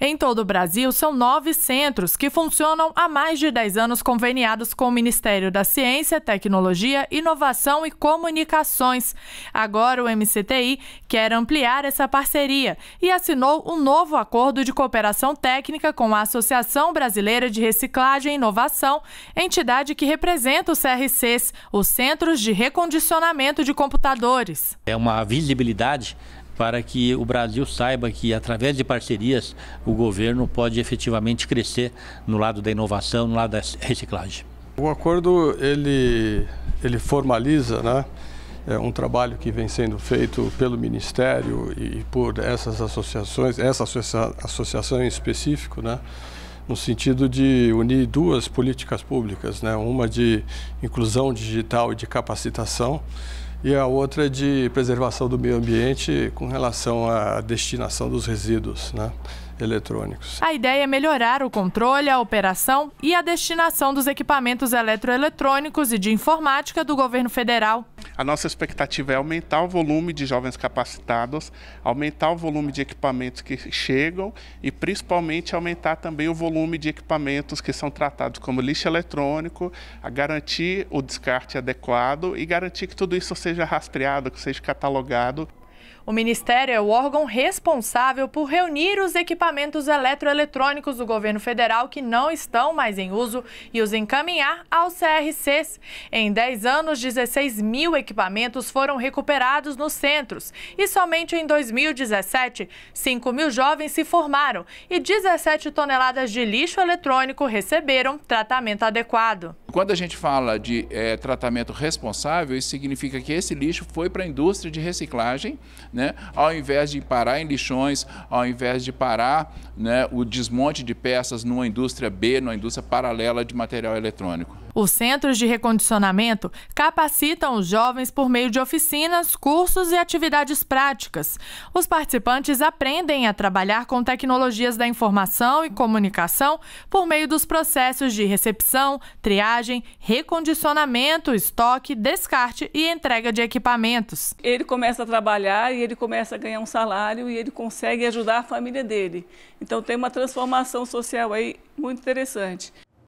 Em todo o Brasil, são nove centros que funcionam há mais de 10 anos conveniados com o Ministério da Ciência, Tecnologia, Inovação e Comunicações. Agora, o MCTI quer ampliar essa parceria e assinou um novo acordo de cooperação técnica com a Associação Brasileira de Reciclagem e Inovação, entidade que representa os CRCs, os Centros de Recondicionamento de Computadores. É uma visibilidade para que o Brasil saiba que, através de parcerias, o governo pode efetivamente crescer no lado da inovação, no lado da reciclagem. O acordo ele, ele formaliza né, é um trabalho que vem sendo feito pelo Ministério e por essas associações, essa associação em específico, né, no sentido de unir duas políticas públicas, né, uma de inclusão digital e de capacitação e a outra é de preservação do meio ambiente com relação à destinação dos resíduos né, eletrônicos. A ideia é melhorar o controle, a operação e a destinação dos equipamentos eletroeletrônicos e de informática do governo federal. A nossa expectativa é aumentar o volume de jovens capacitados, aumentar o volume de equipamentos que chegam e, principalmente, aumentar também o volume de equipamentos que são tratados como lixo eletrônico, a garantir o descarte adequado e garantir que tudo isso seja rastreado, que seja catalogado o Ministério é o órgão responsável por reunir os equipamentos eletroeletrônicos do governo federal que não estão mais em uso e os encaminhar aos CRCs. Em 10 anos, 16 mil equipamentos foram recuperados nos centros e somente em 2017, 5 mil jovens se formaram e 17 toneladas de lixo eletrônico receberam tratamento adequado. Quando a gente fala de é, tratamento responsável, isso significa que esse lixo foi para a indústria de reciclagem né? ao invés de parar em lixões, ao invés de parar né, o desmonte de peças numa indústria B, numa indústria paralela de material eletrônico. Os centros de recondicionamento capacitam os jovens por meio de oficinas, cursos e atividades práticas. Os participantes aprendem a trabalhar com tecnologias da informação e comunicação por meio dos processos de recepção, triagem, recondicionamento, estoque, descarte e entrega de equipamentos. Ele começa a trabalhar e ele começa a ganhar um salário e ele consegue ajudar a família dele. Então tem uma transformação social aí muito interessante.